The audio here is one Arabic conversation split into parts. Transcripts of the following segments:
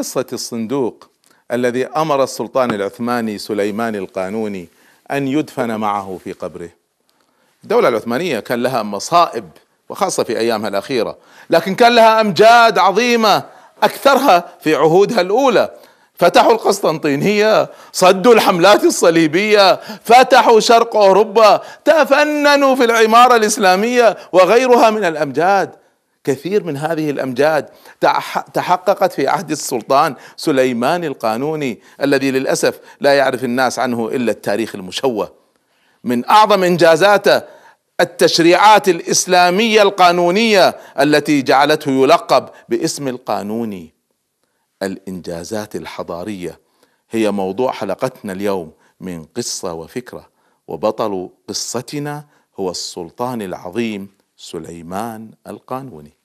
قصة الصندوق الذي أمر السلطان العثماني سليمان القانوني أن يدفن معه في قبره الدولة العثمانية كان لها مصائب وخاصة في أيامها الأخيرة لكن كان لها أمجاد عظيمة أكثرها في عهودها الأولى فتحوا القسطنطينية صدوا الحملات الصليبية فتحوا شرق أوروبا تفننوا في العمارة الإسلامية وغيرها من الأمجاد كثير من هذه الامجاد تحققت في عهد السلطان سليمان القانوني الذي للاسف لا يعرف الناس عنه الا التاريخ المشوه من اعظم انجازاته التشريعات الاسلاميه القانونيه التي جعلته يلقب باسم القانوني الانجازات الحضاريه هي موضوع حلقتنا اليوم من قصه وفكره وبطل قصتنا هو السلطان العظيم سليمان القانوني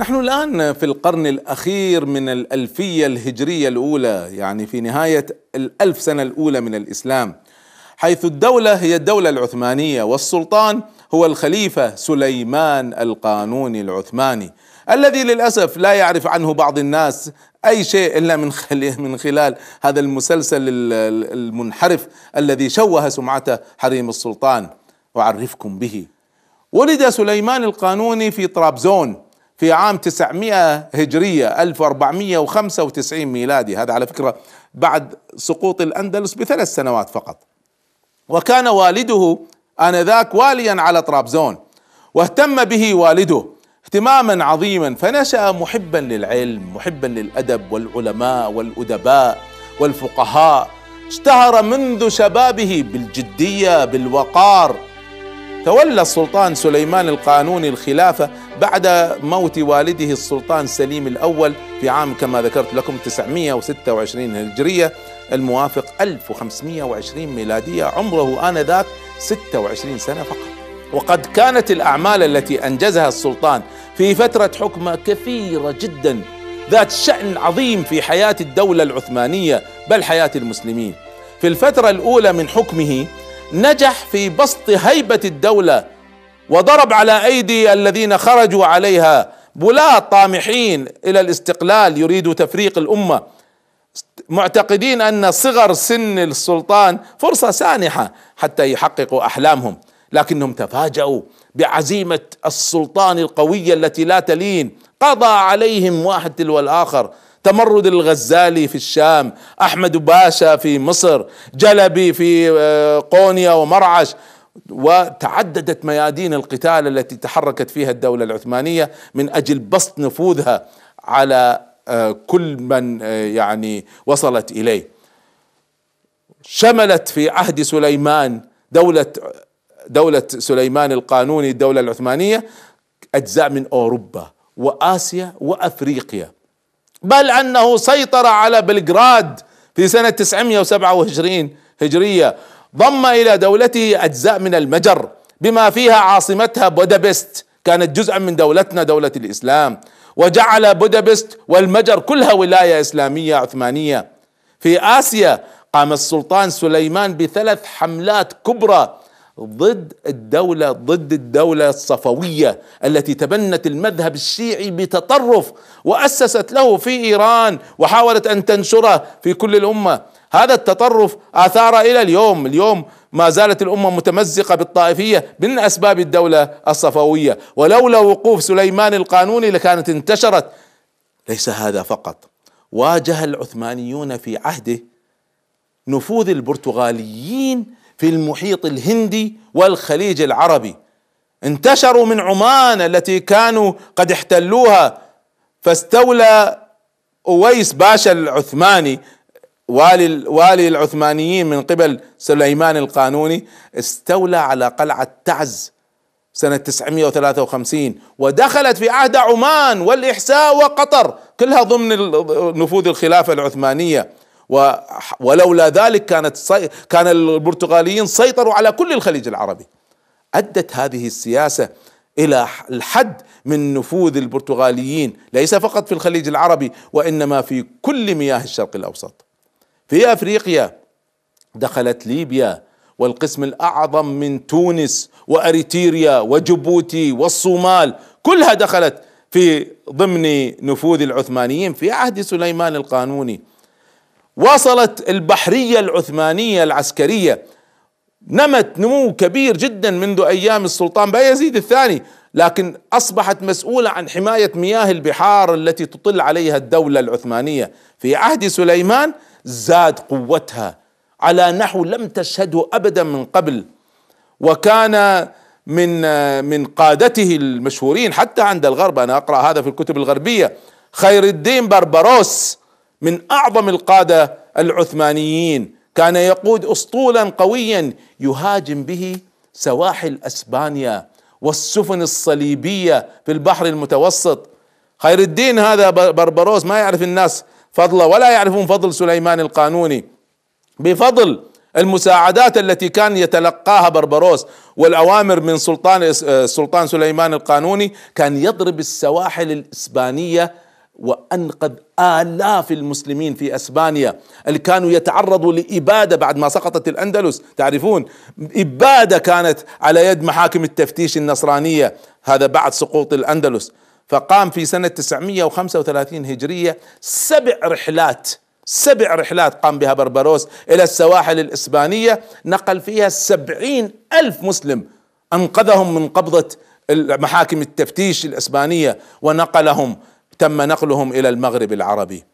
نحن الآن في القرن الأخير من الألفية الهجرية الأولى يعني في نهاية الألف سنة الأولى من الإسلام حيث الدولة هي الدولة العثمانية والسلطان هو الخليفة سليمان القانوني العثماني الذي للاسف لا يعرف عنه بعض الناس اي شيء الا من من خلال هذا المسلسل المنحرف الذي شوه سمعته حريم السلطان اعرفكم به ولد سليمان القانوني في طرابزون في عام 900 هجرية 1495 ميلادي هذا على فكرة بعد سقوط الأندلس بثلاث سنوات فقط وكان والده آنذاك واليا على طرابزون واهتم به والده اهتماما عظيما فنشا محبا للعلم محبا للادب والعلماء والادباء والفقهاء اشتهر منذ شبابه بالجديه بالوقار تولى السلطان سليمان القانوني الخلافه بعد موت والده السلطان سليم الاول في عام كما ذكرت لكم 926 هجريه الموافق 1520 ميلاديه عمره انذاك 26 سنه فقط وقد كانت الاعمال التي انجزها السلطان في فتره حكمه كثيره جدا ذات شان عظيم في حياه الدوله العثمانيه بل حياه المسلمين في الفتره الاولى من حكمه نجح في بسط هيبه الدوله وضرب على ايدي الذين خرجوا عليها بلاة طامحين الى الاستقلال يريدوا تفريق الامه معتقدين ان صغر سن السلطان فرصه سانحه حتى يحققوا احلامهم لكنهم تفاجأوا بعزيمة السلطان القوية التي لا تلين قضى عليهم واحد تلو الآخر تمرد الغزالي في الشام أحمد باشا في مصر جلبي في آه، قونيا ومرعش وتعددت ميادين القتال التي تحركت فيها الدولة العثمانية من أجل بسط نفوذها على آه، كل من آه، يعني وصلت إليه شملت في عهد سليمان دولة دولة سليمان القانوني الدولة العثمانية أجزاء من أوروبا وآسيا وأفريقيا بل أنه سيطر على بلغراد في سنة 927 هجرية ضم إلى دولته أجزاء من المجر بما فيها عاصمتها بودابست كانت جزءا من دولتنا دولة الإسلام وجعل بودابست والمجر كلها ولاية إسلامية عثمانية في آسيا قام السلطان سليمان بثلاث حملات كبرى ضد الدولة ضد الدولة الصفوية التي تبنت المذهب الشيعي بتطرف وأسست له في إيران وحاولت أن تنشره في كل الأمة هذا التطرف آثار إلى اليوم اليوم ما زالت الأمة متمزقة بالطائفية من أسباب الدولة الصفوية ولولا وقوف سليمان القانوني لكانت انتشرت ليس هذا فقط واجه العثمانيون في عهده نفوذ البرتغاليين في المحيط الهندي والخليج العربي انتشروا من عمان التي كانوا قد احتلوها فاستولى اويس باشا العثماني والي والي العثمانيين من قبل سليمان القانوني استولى على قلعه تعز سنة 953 ودخلت في عهد عمان والإحساء وقطر كلها ضمن نفوذ الخلافة العثمانية ولولا ذلك كانت صي... كان البرتغاليين سيطروا على كل الخليج العربي ادت هذه السياسه الى الحد من نفوذ البرتغاليين ليس فقط في الخليج العربي وانما في كل مياه الشرق الاوسط في افريقيا دخلت ليبيا والقسم الاعظم من تونس واريتريا وجيبوتي والصومال كلها دخلت في ضمن نفوذ العثمانيين في عهد سليمان القانوني وصلت البحرية العثمانية العسكرية نمت نمو كبير جدا منذ أيام السلطان بايزيد الثاني لكن أصبحت مسؤولة عن حماية مياه البحار التي تطل عليها الدولة العثمانية في عهد سليمان زاد قوتها على نحو لم تشهده أبدا من قبل وكان من من قادته المشهورين حتى عند الغرب انا اقرا هذا في الكتب الغربيه خير الدين بربروس من اعظم القاده العثمانيين كان يقود اسطولا قويا يهاجم به سواحل اسبانيا والسفن الصليبيه في البحر المتوسط خير الدين هذا بربروس ما يعرف الناس فضله ولا يعرفون فضل سليمان القانوني بفضل المساعدات التي كان يتلقاها بربروس والاوامر من سلطان السلطان آه، سليمان القانوني كان يضرب السواحل الاسبانيه وانقذ الاف المسلمين في اسبانيا اللي كانوا يتعرضوا لاباده بعد ما سقطت الاندلس تعرفون اباده كانت على يد محاكم التفتيش النصرانيه هذا بعد سقوط الاندلس فقام في سنه 935 هجريه سبع رحلات سبع رحلات قام بها بربروس إلى السواحل الإسبانية نقل فيها سبعين ألف مسلم أنقذهم من قبضة محاكم التفتيش الإسبانية ونقلهم تم نقلهم الى المغرب العربي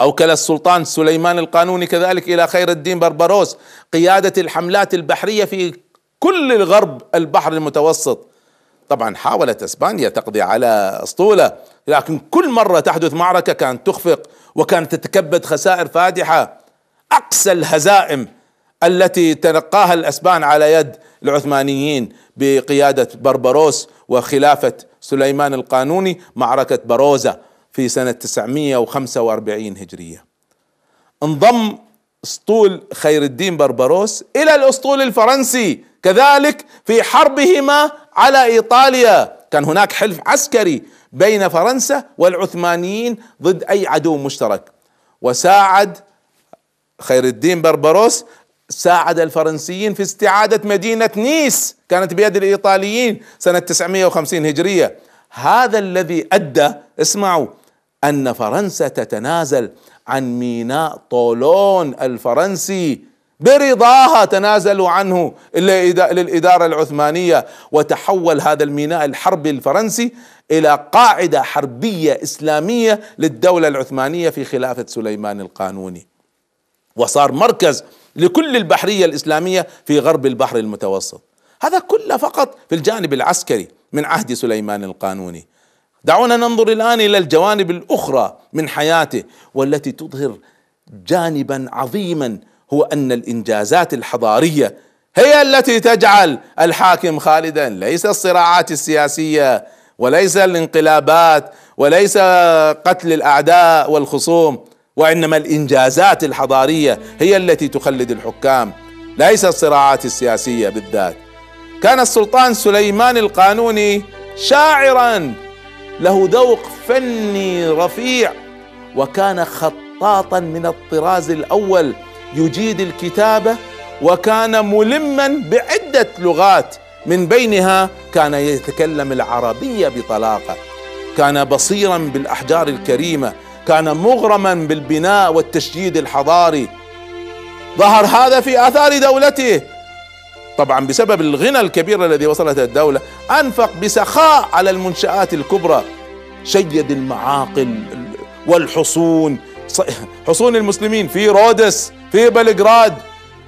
أوكل السلطان سليمان القانوني كذلك إلى خير الدين بربروس قيادة الحملات البحرية في كل الغرب البحر المتوسط طبعا حاولت إسبانيا تقضي على أسطولة لكن كل مرة تحدث معركة كانت تخفق وكانت تتكبد خسائر فادحة أقسى الهزائم التي تلقاها الأسبان على يد العثمانيين بقيادة بربروس وخلافة سليمان القانوني معركة بروزة في سنة 945 هجرية انضم اسطول خير الدين بربروس الى الاسطول الفرنسي كذلك في حربهما على ايطاليا كان هناك حلف عسكري بين فرنسا والعثمانيين ضد اي عدو مشترك وساعد خير الدين بربروس ساعد الفرنسيين في استعادة مدينة نيس كانت بيد الإيطاليين سنة 950 هجرية هذا الذي أدى اسمعوا أن فرنسا تتنازل عن ميناء طولون الفرنسي برضاها تنازلوا عنه للإدارة العثمانية وتحول هذا الميناء الحربي الفرنسي إلى قاعدة حربية إسلامية للدولة العثمانية في خلافة سليمان القانوني وصار مركز لكل البحرية الإسلامية في غرب البحر المتوسط هذا كله فقط في الجانب العسكري من عهد سليمان القانوني دعونا ننظر الآن إلى الجوانب الأخرى من حياته والتي تظهر جانبا عظيما هو أن الإنجازات الحضارية هي التي تجعل الحاكم خالدا ليس الصراعات السياسية وليس الانقلابات وليس قتل الأعداء والخصوم وانما الانجازات الحضاريه هي التي تخلد الحكام ليس الصراعات السياسيه بالذات كان السلطان سليمان القانوني شاعرا له ذوق فني رفيع وكان خطاطا من الطراز الاول يجيد الكتابه وكان ملما بعده لغات من بينها كان يتكلم العربيه بطلاقه كان بصيرا بالاحجار الكريمه كان مغرما بالبناء والتشييد الحضاري ظهر هذا في اثار دولته طبعا بسبب الغنى الكبير الذي وصلته الدولة أنفق بسخاء على المنشآت الكبرى شيد المعاقل والحصون حصون المسلمين في رودس في بلغراد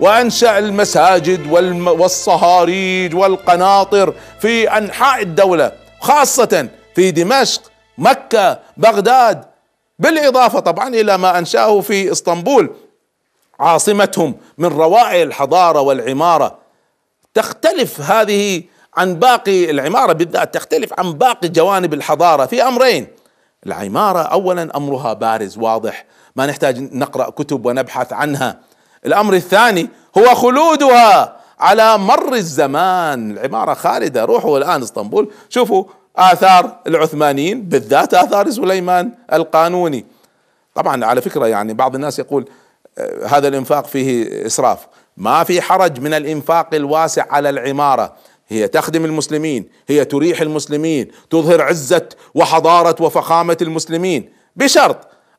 وأنشأ المساجد والصهاريج والقناطر في أنحاء الدولة خاصة في دمشق مكة بغداد بالاضافه طبعا الى ما انشاه في اسطنبول عاصمتهم من روائع الحضاره والعماره تختلف هذه عن باقي العماره بالذات تختلف عن باقي جوانب الحضاره في امرين العماره اولا امرها بارز واضح ما نحتاج نقرا كتب ونبحث عنها الامر الثاني هو خلودها على مر الزمان العماره خالده روحوا الان اسطنبول شوفوا آثار العثمانيين بالذات آثار سليمان القانوني طبعا على فكرة يعني بعض الناس يقول آه، هذا الإنفاق فيه إسراف ما في حرج من الإنفاق الواسع على العمارة هي تخدم المسلمين هي تريح المسلمين تظهر عزة وحضارة وفخامة المسلمين بشرط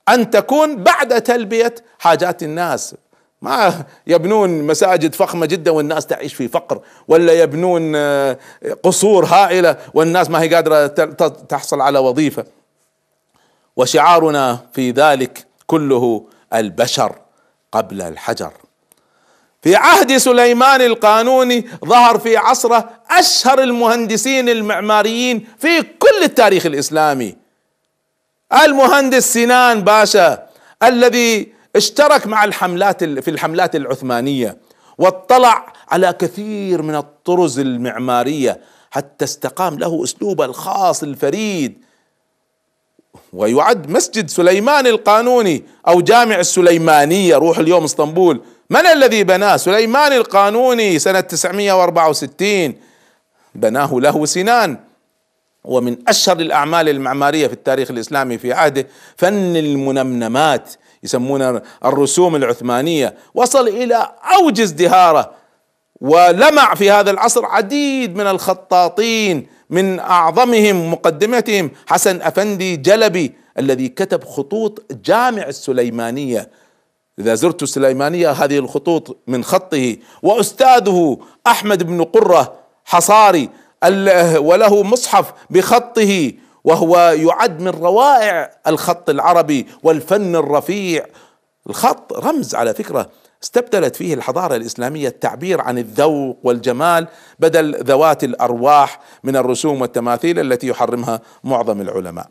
أن تكون بعد تلبية حاجات الناس ما يبنون مساجد فخمه جدا والناس تعيش في فقر ولا يبنون آه، قصور هائله والناس ما هي قادره تحصل على وظيفه وشعارنا في ذلك كله البشر قبل الحجر في عهد سليمان القانوني ظهر في عصره اشهر المهندسين المعماريين في كل التاريخ الاسلامي المهندس سنان باشا الذي اشترك مع الحملات في الحملات العثمانيه واطلع على كثير من الطرز المعماريه حتى استقام له اسلوبه الخاص الفريد ويعد مسجد سليمان القانوني او جامع السليمانيه روح اليوم اسطنبول من الذي بناه سليمان القانوني سنه 964 بناه له سنان ومن اشهر الاعمال المعماريه في التاريخ الاسلامي في عهده فن المنمنمات يسمونها الرسوم العثمانيه وصل الى اوج ازدهاره ولمع في هذا العصر عديد من الخطاطين من اعظمهم مقدمتهم حسن افندي جلبي الذي كتب خطوط جامع السليمانيه اذا زرت السليمانيه هذه الخطوط من خطه واستاذه احمد بن قره حصاري وله مصحف بخطه وهو يعد من روائع الخط العربي والفن الرفيع الخط رمز على فكره استبدلت فيه الحضاره الاسلاميه التعبير عن الذوق والجمال بدل ذوات الارواح من الرسوم والتماثيل التي يحرمها معظم العلماء.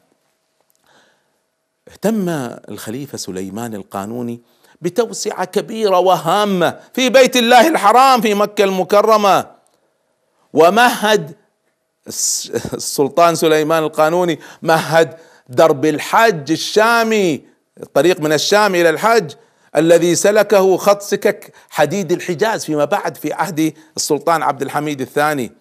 اهتم الخليفه سليمان القانوني بتوسعه كبيره وهامه في بيت الله الحرام في مكه المكرمه ومهد السلطان سليمان القانوني مهد درب الحج الشامي الطريق من الشام الى الحج الذي سلكه خط سكك حديد الحجاز فيما بعد في عهد السلطان عبد الحميد الثاني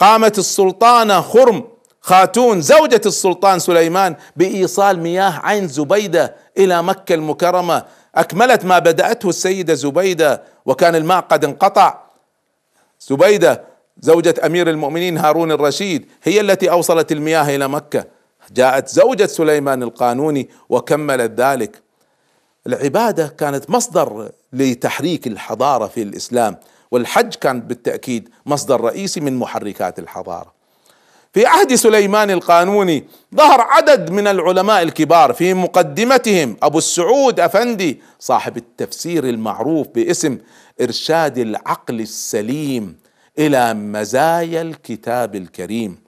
قامت السلطانه خرم خاتون زوجة السلطان سليمان بإيصال مياه عين زبيدة إلى مكة المكرمة أكملت ما بدأته السيدة زبيدة وكان الماء قد انقطع زبيدة زوجة أمير المؤمنين هارون الرشيد هي التي أوصلت المياه إلى مكة جاءت زوجة سليمان القانوني وكملت ذلك العبادة كانت مصدر لتحريك الحضارة في الإسلام والحج كان بالتأكيد مصدر رئيسي من محركات الحضارة في عهد سليمان القانوني ظهر عدد من العلماء الكبار في مقدمتهم أبو السعود أفندي صاحب التفسير المعروف باسم إرشاد العقل السليم الى مزايا الكتاب الكريم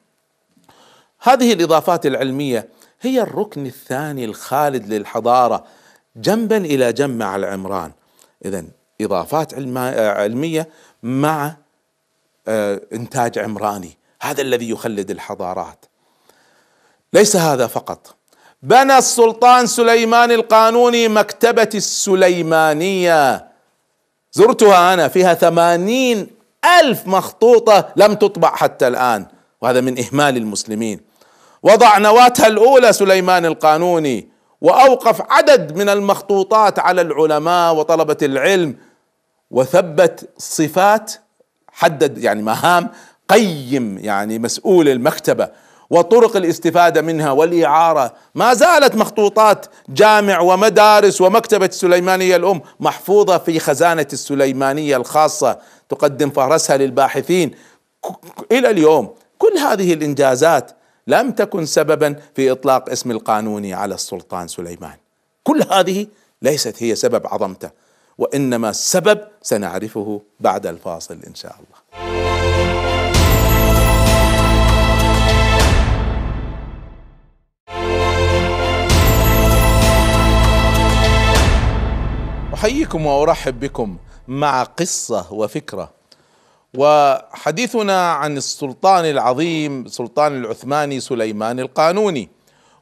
هذه الاضافات العلميه هي الركن الثاني الخالد للحضاره جنبا الى جنب مع العمران اذا اضافات علميه مع آه، انتاج عمراني هذا الذي يخلد الحضارات ليس هذا فقط بنى السلطان سليمان القانوني مكتبة السليمانية زرتها أنا فيها ثمانين ألف مخطوطة لم تطبع حتى الآن وهذا من إهمال المسلمين وضع نواتها الأولى سليمان القانوني وأوقف عدد من المخطوطات على العلماء وطلبة العلم وثبت صفات حدد يعني مهام قيم يعني مسؤول المكتبه وطرق الاستفاده منها والاعاره ما زالت مخطوطات جامع ومدارس ومكتبه السليمانيه الام محفوظه في خزانه السليمانيه الخاصه تقدم فهرسها للباحثين الى اليوم كل هذه الانجازات لم تكن سببا في اطلاق اسم القانوني على السلطان سليمان كل هذه ليست هي سبب عظمته وانما السبب سنعرفه بعد الفاصل ان شاء الله احييكم وارحب بكم مع قصه وفكره وحديثنا عن السلطان العظيم سلطان العثماني سليمان القانوني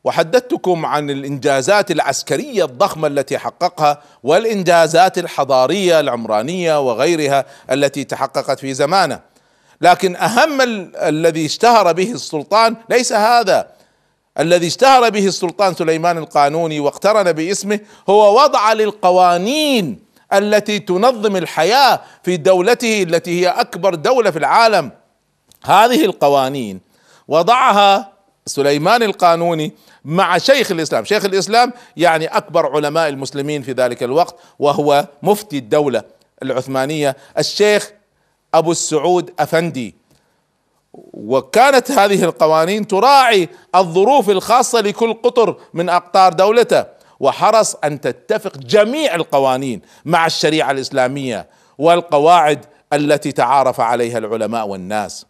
وحدثتكم عن الانجازات العسكريه الضخمه التي حققها والانجازات الحضاريه العمرانيه وغيرها التي تحققت في زمانه لكن اهم ال- الذي اشتهر به السلطان ليس هذا الذي اشتهر به السلطان سليمان القانوني واقترن باسمه هو وضع للقوانين التي تنظم الحياه في دولته التي هي اكبر دوله في العالم هذه القوانين وضعها سليمان القانوني مع شيخ الاسلام، شيخ الاسلام يعني اكبر علماء المسلمين في ذلك الوقت وهو مفتي الدوله العثمانيه الشيخ ابو السعود افندي. وكانت هذه القوانين تراعي الظروف الخاصه لكل قطر من اقطار دولته. وحرص ان تتفق جميع القوانين مع الشريعه الاسلاميه والقواعد التي تعارف عليها العلماء والناس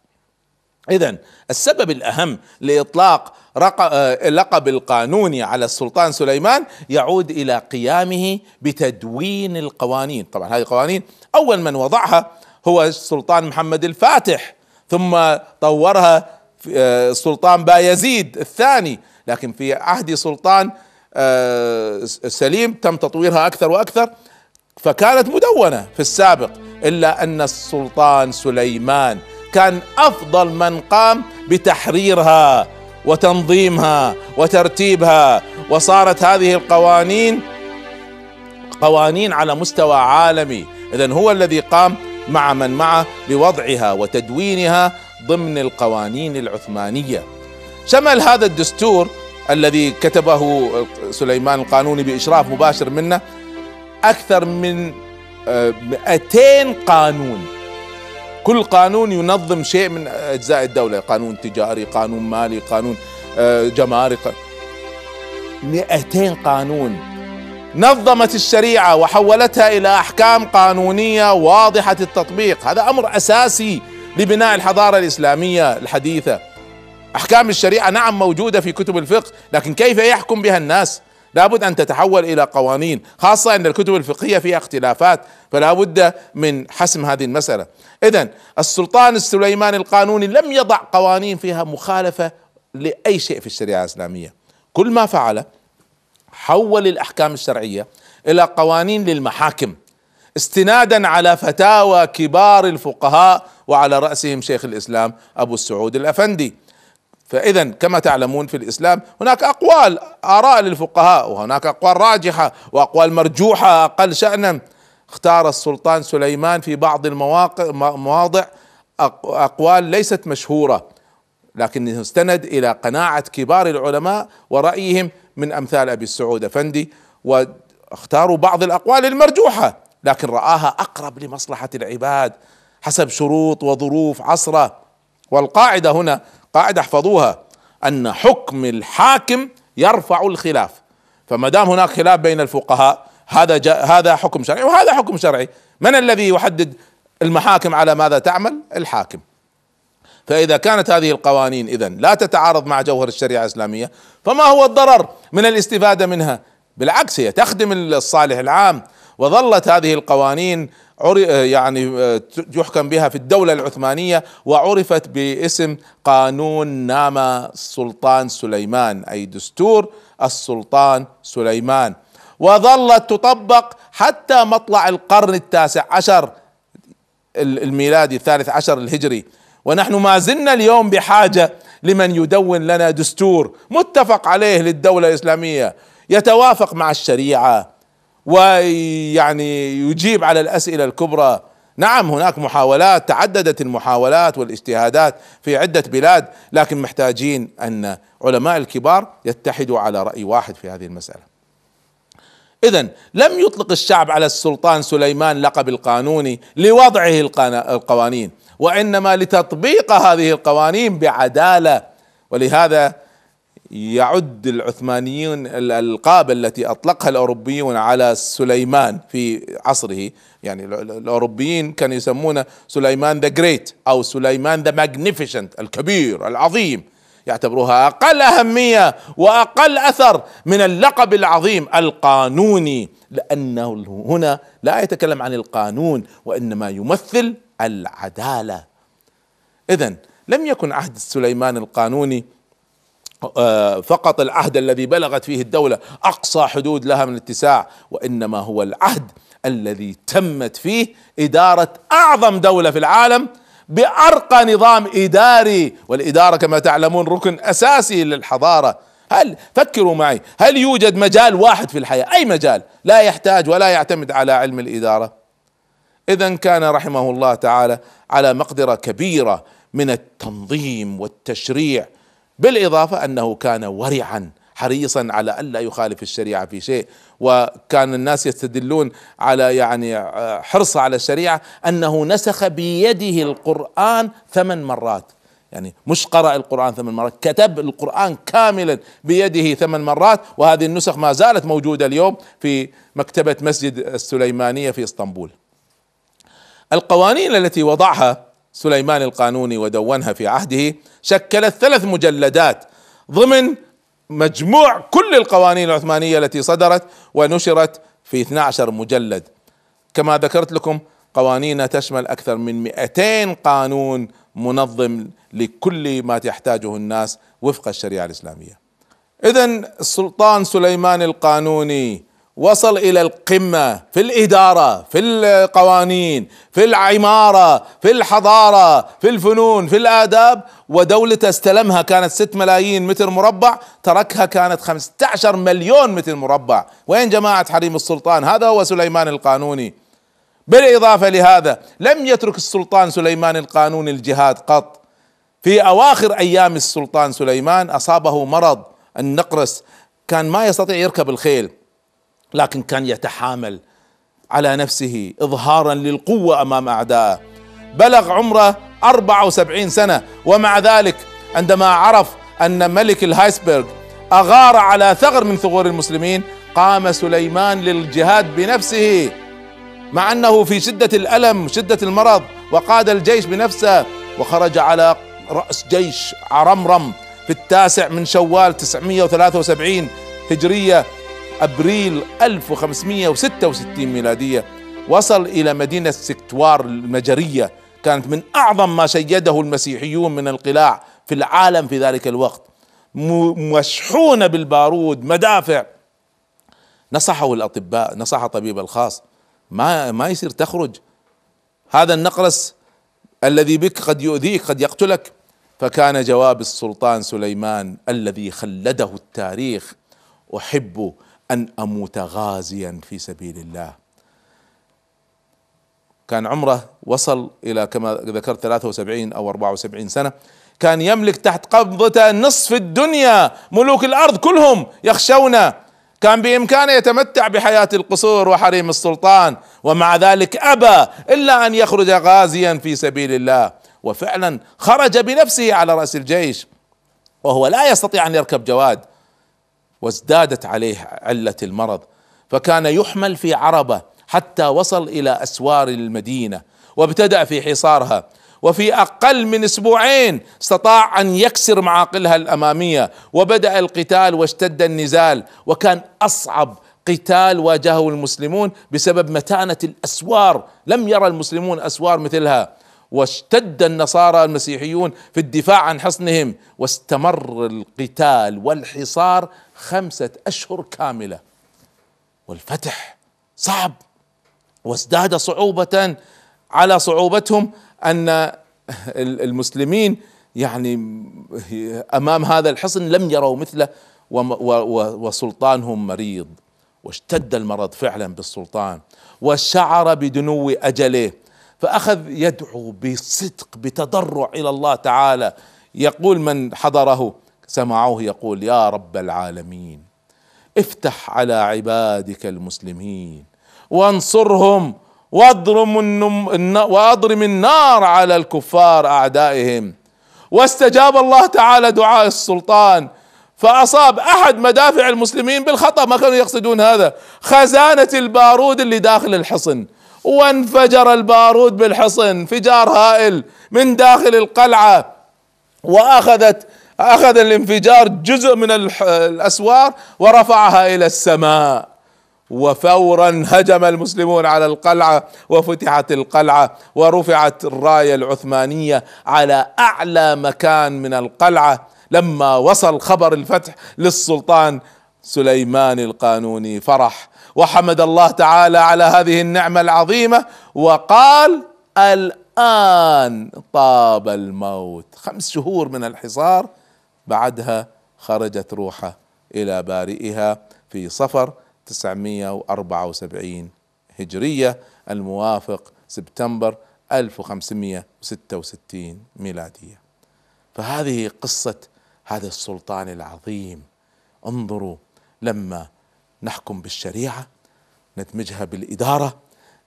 اذا السبب الاهم لاطلاق آه، لقب القانوني على السلطان سليمان يعود الى قيامه بتدوين القوانين طبعا هذه القوانين اول من وضعها هو السلطان محمد الفاتح ثم طورها آه، السلطان بايزيد الثاني لكن في عهد سلطان آه، سليم تم تطويرها اكثر واكثر فكانت مدونه في السابق الا ان السلطان سليمان كان افضل من قام بتحريرها وتنظيمها وترتيبها وصارت هذه القوانين قوانين على مستوى عالمي اذا هو الذي قام مع من معه بوضعها وتدوينها ضمن القوانين العثمانيه شمل هذا الدستور الذي كتبه سليمان القانوني بإشراف مباشر منه أكثر من 200 آه، قانون كل قانون ينظم شيء من أجزاء الدولة قانون تجاري قانون مالي قانون آه، جمارك 200 قانون نظمت الشريعة وحولتها إلى أحكام قانونية واضحة التطبيق هذا أمر أساسي لبناء الحضارة الإسلامية الحديثة احكام الشريعه نعم موجوده في كتب الفقه لكن كيف يحكم بها الناس لابد ان تتحول الى قوانين خاصه ان الكتب الفقهيه فيها اختلافات فلا بد من حسم هذه المساله اذا السلطان السليماني القانوني لم يضع قوانين فيها مخالفه لاي شيء في الشريعه الاسلاميه كل ما فعله حول الاحكام الشرعيه الى قوانين للمحاكم استنادا على فتاوى كبار الفقهاء وعلى راسهم شيخ الاسلام ابو السعود الافندي فاذا كما تعلمون في الاسلام هناك اقوال اراء للفقهاء وهناك اقوال راجحه واقوال مرجوحه اقل شانا اختار السلطان سليمان في بعض المواقع مواضع اقوال ليست مشهوره لكن استند الى قناعه كبار العلماء ورايهم من امثال ابي السعود افندي واختاروا بعض الاقوال المرجوحه لكن راها اقرب لمصلحه العباد حسب شروط وظروف عصره والقاعده هنا قاعدة احفظوها أن حكم الحاكم يرفع الخلاف فما دام هناك خلاف بين الفقهاء هذا جا هذا حكم شرعي وهذا حكم شرعي من الذي يحدد المحاكم على ماذا تعمل الحاكم فإذا كانت هذه القوانين إذا لا تتعارض مع جوهر الشريعة الإسلامية فما هو الضرر من الاستفادة منها بالعكس هي تخدم الصالح العام وظلت هذه القوانين آه، يعني آه، يحكم بها في الدولة العثمانية وعرفت باسم قانون نام السلطان سليمان أي دستور السلطان سليمان وظلت تطبق حتى مطلع القرن التاسع عشر الميلادي الثالث عشر الهجري ونحن ما زلنا اليوم بحاجة لمن يدون لنا دستور متفق عليه للدولة الإسلامية يتوافق مع الشريعة ويعني يجيب على الاسئله الكبرى نعم هناك محاولات تعددت المحاولات والاجتهادات في عده بلاد لكن محتاجين ان علماء الكبار يتحدوا على راي واحد في هذه المساله. اذا لم يطلق الشعب على السلطان سليمان لقب القانوني لوضعه القوانين وانما لتطبيق هذه القوانين بعداله ولهذا يعد العثمانيون الألقاب التي أطلقها الأوروبيون على سليمان في عصره يعني الأوروبيين كانوا يسمونه سليمان ذا جريت أو سليمان ذا ماجنيفيشنت الكبير العظيم يعتبروها أقل أهمية وأقل أثر من اللقب العظيم القانوني لأنه هنا لا يتكلم عن القانون وإنما يمثل العدالة إذا لم يكن عهد سليمان القانوني آه، فقط العهد الذي بلغت فيه الدولة أقصى حدود لها من اتساع وإنما هو العهد الذي تمت فيه إدارة أعظم دولة في العالم بأرقى نظام إداري والإدارة كما تعلمون ركن أساسي للحضارة هل فكروا معي هل يوجد مجال واحد في الحياة أي مجال لا يحتاج ولا يعتمد على علم الإدارة إذا كان رحمه الله تعالى على مقدرة كبيرة من التنظيم والتشريع بالاضافه انه كان ورعا حريصا على الا يخالف الشريعه في شيء وكان الناس يستدلون على يعني آه، حرصه على الشريعه انه نسخ بيده القران ثمان مرات يعني مش قرأ القرآن ثمان مرات كتب القرآن كاملا بيده ثمان مرات وهذه النسخ ما زالت موجودة اليوم في مكتبة مسجد السليمانية في اسطنبول القوانين التي وضعها سليمان القانوني ودونها في عهده شكلت ثلاث مجلدات ضمن مجموع كل القوانين العثمانية التي صدرت ونشرت في 12 مجلد كما ذكرت لكم قوانين تشمل أكثر من 200 قانون منظم لكل ما يحتاجه الناس وفق الشريعة الإسلامية إذا السلطان سليمان القانوني وصل الى القمه في الاداره في القوانين في العماره في الحضاره في الفنون في الاداب ودولته استلمها كانت 6 ملايين متر مربع تركها كانت 15 مليون متر مربع وين جماعه حريم السلطان هذا هو سليمان القانوني بالاضافه لهذا لم يترك السلطان سليمان القانوني الجهاد قط في اواخر ايام السلطان سليمان اصابه مرض النقرس كان ما يستطيع يركب الخيل لكن كان يتحامل على نفسه إظهارا للقوة أمام أعدائه بلغ عمره 74 سنة ومع ذلك عندما عرف أن ملك الهايسبرغ أغار على ثغر من ثغور المسلمين قام سليمان للجهاد بنفسه مع أنه في شدة الألم شدة المرض وقاد الجيش بنفسه وخرج على رأس جيش عرمرم في التاسع من شوال 973 هجرية أبريل 1566 ميلادية وصل إلى مدينة سكتوار المجرية كانت من أعظم ما شيده المسيحيون من القلاع في العالم في ذلك الوقت مشحونة بالبارود مدافع نصحه الأطباء نصح طبيب الخاص ما ما يصير تخرج هذا النقرس الذي بك قد يؤذيك قد يقتلك فكان جواب السلطان سليمان الذي خلده التاريخ احب أن أموت غازيا في سبيل الله كان عمره وصل إلى كما ذكرت 73 أو 74 سنة كان يملك تحت قبضته نصف الدنيا ملوك الأرض كلهم يخشونه كان بإمكانه يتمتع بحياة القصور وحريم السلطان ومع ذلك أبى إلا أن يخرج غازيا في سبيل الله وفعلا خرج بنفسه على رأس الجيش وهو لا يستطيع أن يركب جواد وازدادت عليه علة المرض فكان يحمل في عربة حتى وصل إلى أسوار المدينة وابتدأ في حصارها وفي أقل من أسبوعين استطاع أن يكسر معاقلها الأمامية وبدأ القتال واشتد النزال وكان أصعب قتال واجهه المسلمون بسبب متانة الأسوار لم يرى المسلمون أسوار مثلها واشتد النصارى المسيحيون في الدفاع عن حصنهم واستمر القتال والحصار خمسة أشهر كاملة والفتح صعب وازداد صعوبة على صعوبتهم أن المسلمين يعني أمام هذا الحصن لم يروا مثله وسلطانهم مريض واشتد المرض فعلا بالسلطان وشعر بدنو أجله فأخذ يدعو بصدق بتضرع إلى الله تعالى يقول من حضره سمعوه يقول يا رب العالمين افتح على عبادك المسلمين وانصرهم واضرم واضرم النار على الكفار اعدائهم واستجاب الله تعالى دعاء السلطان فاصاب احد مدافع المسلمين بالخطا ما كانوا يقصدون هذا خزانه البارود اللي داخل الحصن وانفجر البارود بالحصن انفجار هائل من داخل القلعه واخذت اخذ الانفجار جزء من الاسوار ورفعها الى السماء وفورا هجم المسلمون على القلعه وفتحت القلعه ورفعت الرايه العثمانيه على اعلى مكان من القلعه لما وصل خبر الفتح للسلطان سليمان القانوني فرح وحمد الله تعالى على هذه النعمه العظيمه وقال الان طاب الموت خمس شهور من الحصار بعدها خرجت روحه إلى بارئها في صفر 974 هجرية الموافق سبتمبر 1566 ميلادية فهذه قصة هذا السلطان العظيم انظروا لما نحكم بالشريعة ندمجها بالإدارة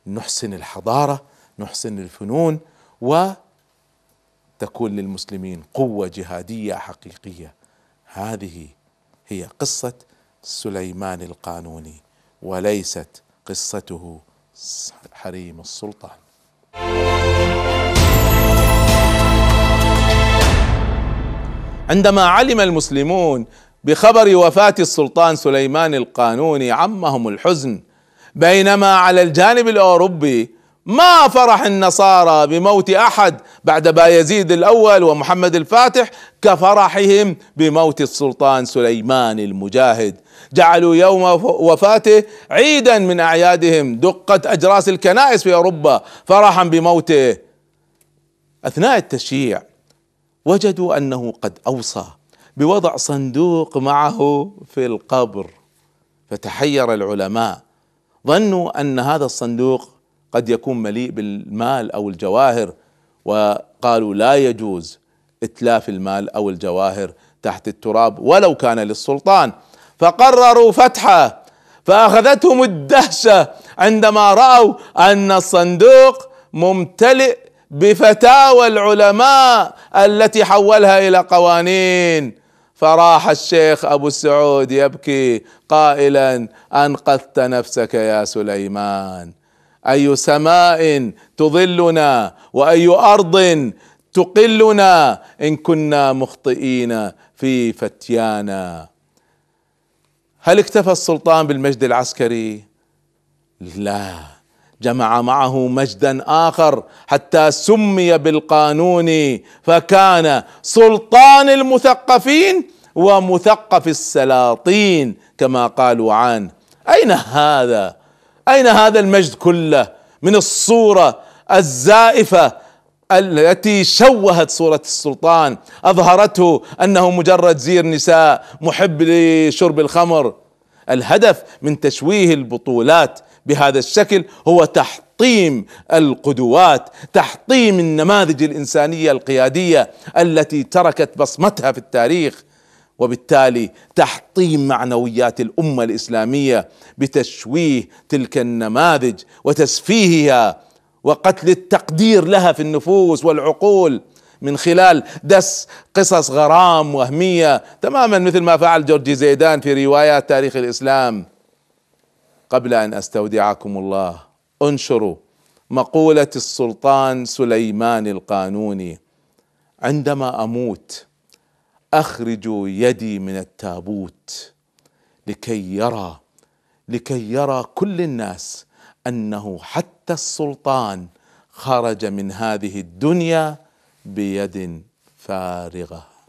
نحسن الحضارة نحسن الفنون و تكون للمسلمين قوه جهاديه حقيقيه هذه هي قصه سليمان القانوني وليست قصته حريم السلطان عندما علم المسلمون بخبر وفاه السلطان سليمان القانوني عمهم الحزن بينما على الجانب الاوروبي ما فرح النصارى بموت احد بعد بايزيد الاول ومحمد الفاتح كفرحهم بموت السلطان سليمان المجاهد جعلوا يوم وفاته عيدا من اعيادهم دقت اجراس الكنائس في اوروبا فرحا بموته اثناء التشييع وجدوا انه قد اوصى بوضع صندوق معه في القبر فتحير العلماء ظنوا ان هذا الصندوق قد يكون مليء بالمال او الجواهر وقالوا لا يجوز اتلاف المال او الجواهر تحت التراب ولو كان للسلطان فقرروا فتحه فاخذتهم الدهشه عندما راوا ان الصندوق ممتلئ بفتاوى العلماء التي حولها الى قوانين فراح الشيخ ابو السعود يبكي قائلا انقذت نفسك يا سليمان اي سماء تظلنا واي ارض تقلنا ان كنا مخطئين في فتيانا هل اكتفى السلطان بالمجد العسكري لا جمع معه مجدا اخر حتى سمي بالقانون فكان سلطان المثقفين ومثقف السلاطين كما قالوا عنه اين هذا اين هذا المجد كله من الصوره الزائفه التي شوهت صورة السلطان أظهرته أنه مجرد زير نساء محب لشرب الخمر الهدف من تشويه البطولات بهذا الشكل هو تحطيم القدوات تحطيم النماذج الإنسانية القيادية التي تركت بصمتها في التاريخ وبالتالي تحطيم معنويات الامه الاسلاميه بتشويه تلك النماذج وتسفيهها وقتل التقدير لها في النفوس والعقول من خلال دس قصص غرام وهميه تماما مثل ما فعل جورج زيدان في روايات تاريخ الاسلام قبل ان استودعكم الله انشروا مقوله السلطان سليمان القانوني عندما اموت اخرجوا يدي من التابوت لكي يرى لكي يرى كل الناس انه حتى السلطان خرج من هذه الدنيا بيد فارغه